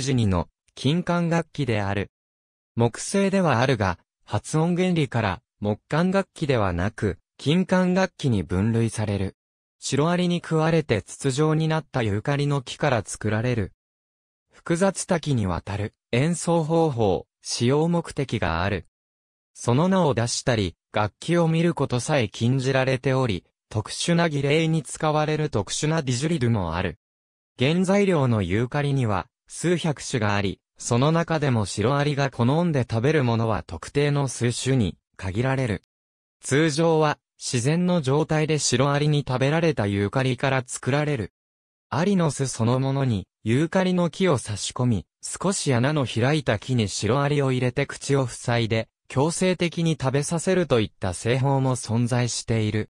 ジニの金管楽器である。木製ではあるが、発音原理から木管楽器ではなく、金管楽器に分類される。シロアリに食われて筒状になったユーカリの木から作られる。複雑多岐にわたる演奏方法、使用目的がある。その名を出したり、楽器を見ることさえ禁じられており、特殊な儀礼に使われる特殊なディジュリドもある。原材料のユーカリには、数百種があり、その中でもシロアリが好んで食べるものは特定の数種に限られる。通常は自然の状態でシロアリに食べられたユーカリから作られる。アリの巣そのものにユーカリの木を差し込み、少し穴の開いた木にシロアリを入れて口を塞いで、強制的に食べさせるといった製法も存在している。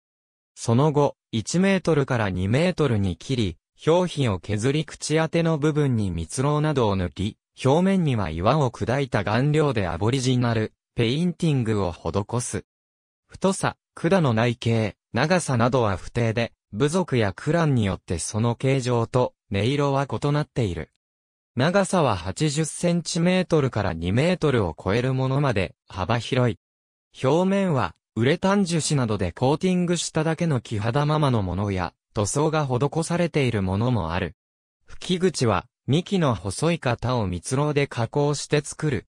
その後、1メートルから2メートルに切り、表皮を削り口当ての部分に蜜蝋などを塗り、表面には岩を砕いた顔料でアボリジナル、ペインティングを施す。太さ、管の内径、長さなどは不定で、部族やクランによってその形状と音色は異なっている。長さは80センチメートルから2メートルを超えるものまで幅広い。表面はウレタン樹脂などでコーティングしただけの木肌ままのものや塗装が施されているものもある。吹き口は、幹の細い型を蜜蝋で加工して作る。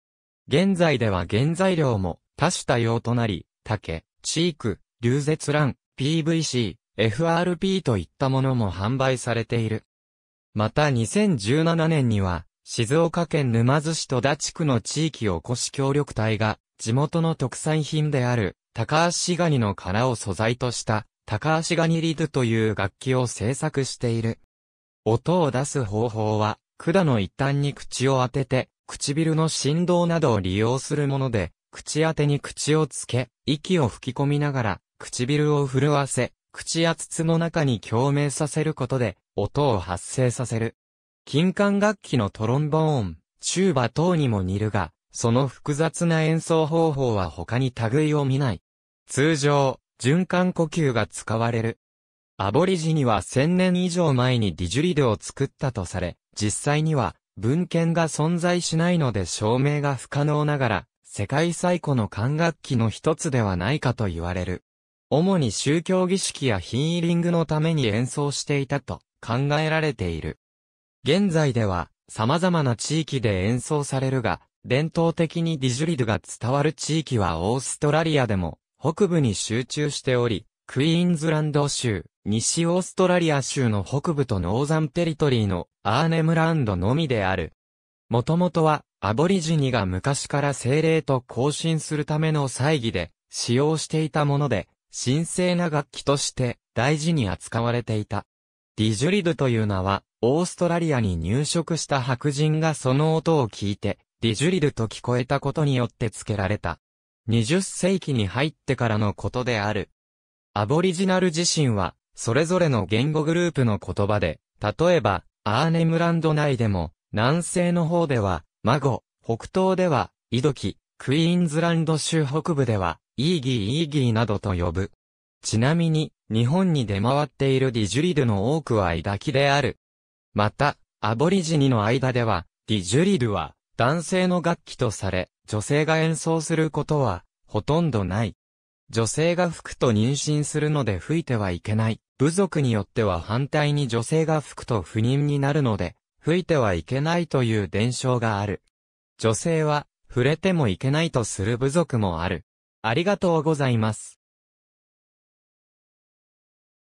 現在では原材料も多種多様となり、竹、チーク、流絶卵、PVC、FRP といったものも販売されている。また2017年には、静岡県沼津市戸田地区の地域おこし協力隊が、地元の特産品である、高橋ガニの殻を素材とした、高足ガニリドという楽器を制作している。音を出す方法は、管の一端に口を当てて、唇の振動などを利用するもので、口当てに口をつけ、息を吹き込みながら、唇を震わせ、口や筒の中に共鳴させることで、音を発生させる。金管楽器のトロンボーン、チューバ等にも似るが、その複雑な演奏方法は他に類を見ない。通常、循環呼吸が使われる。アボリジニは1000年以上前にディジュリドを作ったとされ、実際には文献が存在しないので証明が不可能ながら、世界最古の管楽器の一つではないかと言われる。主に宗教儀式やヒーリングのために演奏していたと考えられている。現在では様々な地域で演奏されるが、伝統的にディジュリドが伝わる地域はオーストラリアでも、北部に集中しており、クイーンズランド州、西オーストラリア州の北部とノーザンテリトリーのアーネムランドのみである。もともとは、アボリジニが昔から精霊と交信するための祭儀で使用していたもので、神聖な楽器として大事に扱われていた。ディジュリドという名は、オーストラリアに入植した白人がその音を聞いて、ディジュリドと聞こえたことによって付けられた。20世紀に入ってからのことである。アボリジナル自身は、それぞれの言語グループの言葉で、例えば、アーネムランド内でも、南西の方では、マゴ、北東では、イドキ、クイーンズランド州北部では、イーギーイーギーなどと呼ぶ。ちなみに、日本に出回っているディジュリドの多くはイダキである。また、アボリジニの間では、ディジュリドは、男性の楽器とされ、女性が演奏することは、ほとんどない。女性が吹くと妊娠するので吹いてはいけない。部族によっては反対に女性が吹くと不妊になるので、吹いてはいけないという伝承がある。女性は、触れてもいけないとする部族もある。ありがとうございます。